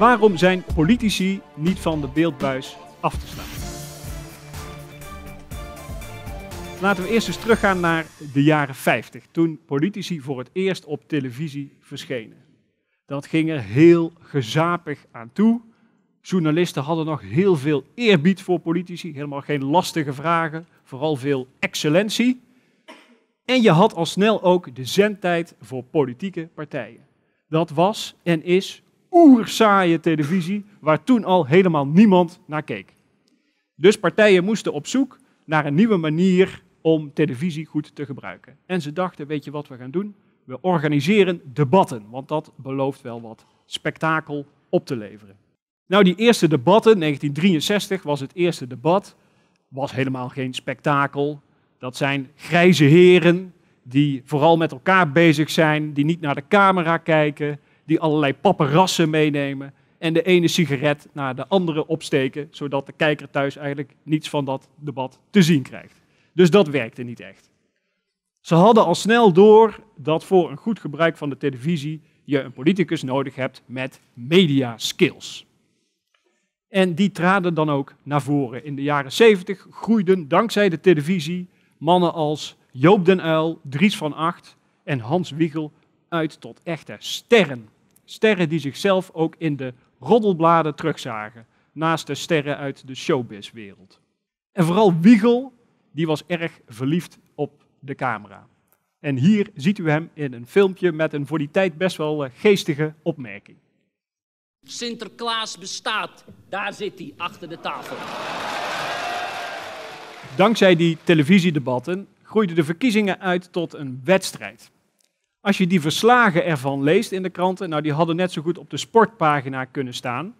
Waarom zijn politici niet van de beeldbuis af te slaan? Laten we eerst eens teruggaan naar de jaren 50, toen politici voor het eerst op televisie verschenen. Dat ging er heel gezapig aan toe. Journalisten hadden nog heel veel eerbied voor politici, helemaal geen lastige vragen, vooral veel excellentie. En je had al snel ook de zendtijd voor politieke partijen. Dat was en is oersaaie televisie, waar toen al helemaal niemand naar keek. Dus partijen moesten op zoek naar een nieuwe manier om televisie goed te gebruiken. En ze dachten, weet je wat we gaan doen? We organiseren debatten, want dat belooft wel wat spektakel op te leveren. Nou, die eerste debatten, 1963 was het eerste debat, was helemaal geen spektakel. Dat zijn grijze heren die vooral met elkaar bezig zijn, die niet naar de camera kijken, die allerlei papperassen meenemen en de ene sigaret naar de andere opsteken, zodat de kijker thuis eigenlijk niets van dat debat te zien krijgt. Dus dat werkte niet echt. Ze hadden al snel door dat voor een goed gebruik van de televisie je een politicus nodig hebt met media skills. En die traden dan ook naar voren. In de jaren 70 groeiden dankzij de televisie mannen als Joop den Uil, Dries van Acht en Hans Wiegel uit tot echte sterren Sterren die zichzelf ook in de roddelbladen terugzagen, naast de sterren uit de showbizwereld. En vooral Wiegel, die was erg verliefd op de camera. En hier ziet u hem in een filmpje met een voor die tijd best wel eh, geestige opmerking. Sinterklaas bestaat. Daar zit hij, achter de tafel. Dankzij die televisiedebatten groeiden de verkiezingen uit tot een wedstrijd. Als je die verslagen ervan leest in de kranten, nou die hadden net zo goed op de sportpagina kunnen staan.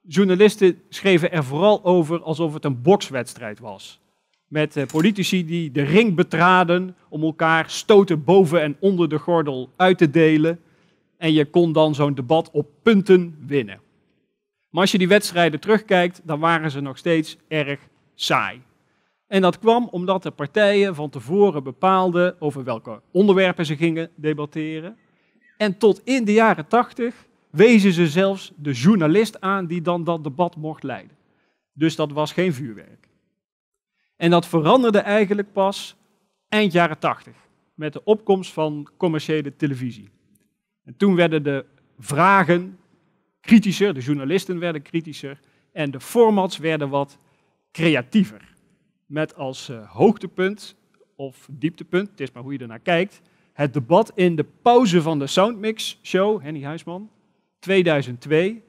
Journalisten schreven er vooral over alsof het een bokswedstrijd was. Met eh, politici die de ring betraden om elkaar stoten boven en onder de gordel uit te delen. En je kon dan zo'n debat op punten winnen. Maar als je die wedstrijden terugkijkt, dan waren ze nog steeds erg saai. En dat kwam omdat de partijen van tevoren bepaalden over welke onderwerpen ze gingen debatteren. En tot in de jaren tachtig wezen ze zelfs de journalist aan die dan dat debat mocht leiden. Dus dat was geen vuurwerk. En dat veranderde eigenlijk pas eind jaren tachtig, met de opkomst van commerciële televisie. En toen werden de vragen kritischer, de journalisten werden kritischer en de formats werden wat creatiever met als eh, hoogtepunt of dieptepunt, het is maar hoe je ernaar kijkt, het debat in de pauze van de Soundmix Show, Henny Huisman, 2002.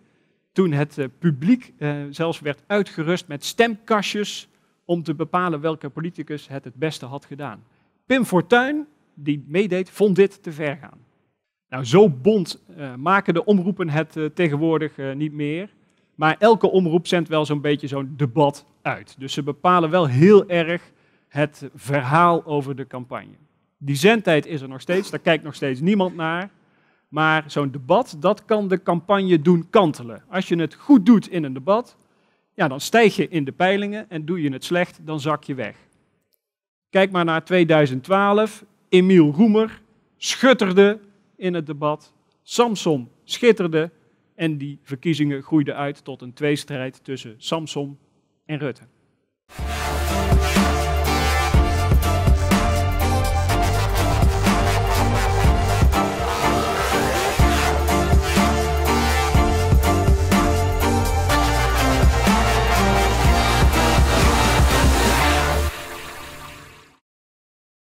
Toen het eh, publiek eh, zelfs werd uitgerust met stemkastjes om te bepalen welke politicus het het beste had gedaan. Pim Fortuyn, die meedeed, vond dit te ver gaan. Nou, zo bond maken de omroepen het tegenwoordig niet meer. Maar elke omroep zendt wel zo'n beetje zo'n debat uit. Dus ze bepalen wel heel erg het verhaal over de campagne. Die zendtijd is er nog steeds, daar kijkt nog steeds niemand naar. Maar zo'n debat, dat kan de campagne doen kantelen. Als je het goed doet in een debat, ja, dan stijg je in de peilingen en doe je het slecht, dan zak je weg. Kijk maar naar 2012. Emiel Roemer schutterde in het debat. Samson schitterde. En die verkiezingen groeiden uit tot een tweestrijd tussen Samson en Rutte.